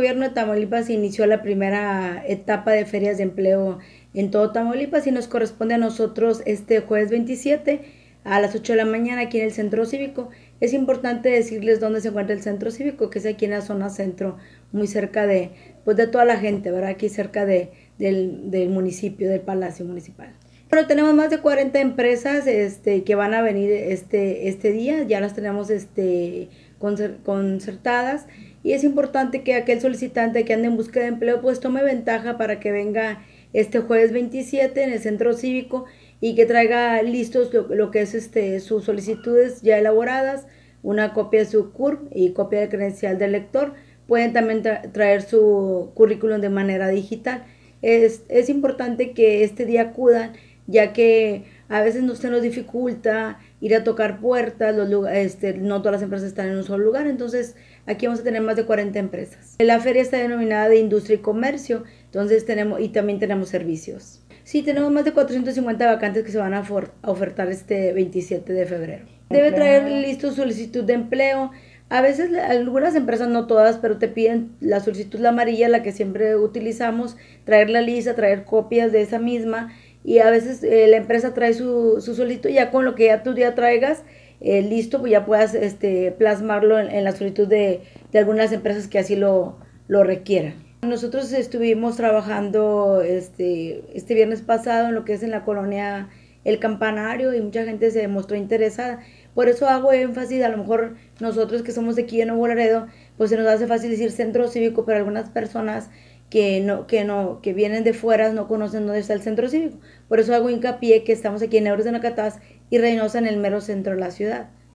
El gobierno de Tamaulipas inició la primera etapa de ferias de empleo en todo Tamaulipas y nos corresponde a nosotros este jueves 27 a las 8 de la mañana aquí en el Centro Cívico. Es importante decirles dónde se encuentra el Centro Cívico, que es aquí en la zona centro, muy cerca de, pues de toda la gente, ¿verdad? Aquí cerca de, del, municipio, del Palacio Municipal. Bueno, tenemos más de 40 empresas este, que van a venir este, este día, ya las tenemos este, concertadas y es importante que aquel solicitante que ande en búsqueda de empleo pues tome ventaja para que venga este jueves 27 en el centro cívico y que traiga listos lo, que es este, sus solicitudes ya elaboradas, una copia de su CURP y copia de credencial del lector. Pueden también traer su currículum de manera digital. Es, es importante que este día acudan ya que a veces nos se nos dificulta ir a tocar puertas, los, este, no todas las empresas están en un solo lugar, entonces aquí vamos a tener más de 40 empresas. La feria está denominada de industria y comercio, entonces tenemos, y también tenemos servicios. Sí, tenemos más de 450 vacantes que se van a, a ofertar este 27 de febrero. Debe traer listo solicitud de empleo. A veces algunas empresas, no todas, pero te piden la solicitud la amarilla, la que siempre utilizamos, traer la lista, traer copias de esa misma y a veces eh, la empresa trae su, su y ya con lo que ya tú ya traigas eh, listo, pues ya puedas este, plasmarlo en, la solicitud de, algunas empresas que así lo, lo requieran. Nosotros estuvimos trabajando este, este viernes pasado en lo que es en la colonia El Campanario y mucha gente se mostró interesada. Por eso hago énfasis, a lo mejor nosotros que somos de aquí en Nuevo Laredo, pues se nos hace fácil decir centro cívico, para algunas personas que, no, que, vienen de fuera no conocen dónde está el centro cívico. Por eso hago hincapié que estamos aquí en Euros de Nacatás y Reynosa en el mero centro de la ciudad.